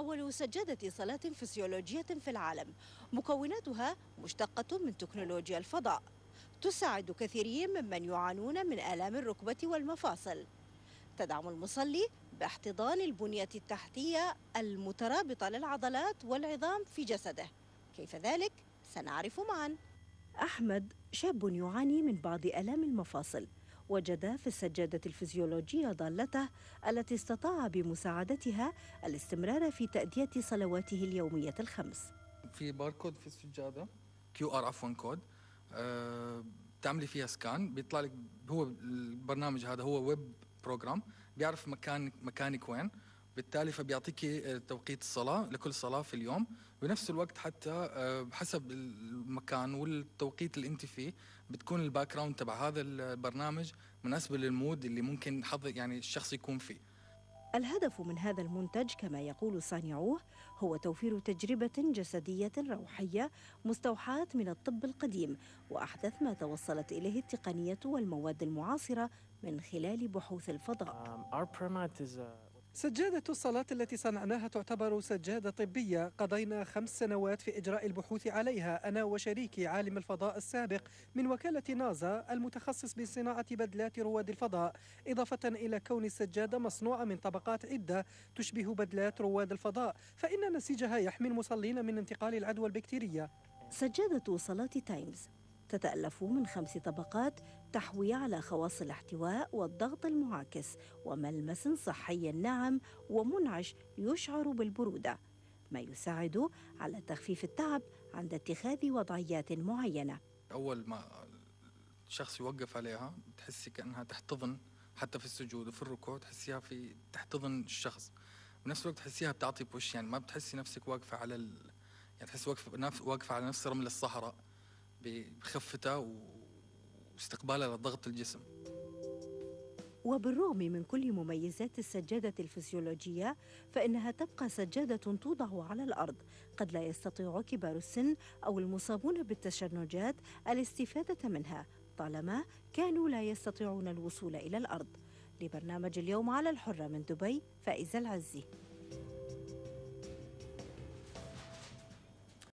أول سجادة صلاة فسيولوجية في العالم مكوناتها مشتقة من تكنولوجيا الفضاء تساعد كثيرين ممن يعانون من آلام الركبة والمفاصل تدعم المصلي باحتضان البنية التحتية المترابطة للعضلات والعظام في جسده كيف ذلك؟ سنعرف معا أحمد شاب يعاني من بعض آلام المفاصل وجد في السجادة الفسيولوجية ضالته التي استطاع بمساعدتها الاستمرار في تأدية صلواته اليومية الخمس في باركود في السجادة كيو ار عفوا كود بتعملي آه، فيها سكان بيطلع لك هو البرنامج هذا هو ويب بروجرام بيعرف مكان مكانك وين بالتالي فبيعطيكي آه، توقيت الصلاة لكل صلاة في اليوم بنفس الوقت حتى آه، حسب المكان والتوقيت اللي انت فيه بتكون الباك جراوند تبع هذا البرنامج مناسب للمود اللي ممكن حظ يعني الشخص يكون فيه الهدف من هذا المنتج كما يقول صانعوه هو توفير تجربة جسدية روحية مستوحاة من الطب القديم وأحدث ما توصلت إليه التقنية والمواد المعاصرة من خلال بحوث الفضاء um, سجادة الصلاة التي صنعناها تعتبر سجادة طبية قضينا خمس سنوات في إجراء البحوث عليها أنا وشريكي عالم الفضاء السابق من وكالة نازا المتخصص بصناعة بدلات رواد الفضاء إضافة إلى كون السجادة مصنوعة من طبقات عدة تشبه بدلات رواد الفضاء فإن نسيجها يحمي المصلين من انتقال العدوى البكتيرية سجادة صلاة تايمز تتألف من خمس طبقات تحوي على خواص الاحتواء والضغط المعاكس وملمس صحي ناعم ومنعش يشعر بالبرودة ما يساعد على تخفيف التعب عند اتخاذ وضعيات معينة أول ما الشخص يوقف عليها تحسي كأنها تحتضن حتى في السجود وفي الركوع تحسيها في تحتضن الشخص بنفس الوقت تحسيها بتعطي بوش يعني ما بتحسي نفسك واقفة على ال... يعني تحسي واقفة واقفة على نفس رمل الصحراء بخفتها واستقبالها لضغط الجسم وبالرغم من كل مميزات السجادة الفسيولوجية فإنها تبقى سجادة توضع على الأرض قد لا يستطيع كبار السن أو المصابون بالتشنجات الاستفادة منها طالما كانوا لا يستطيعون الوصول إلى الأرض لبرنامج اليوم على الحرة من دبي فائزة العزي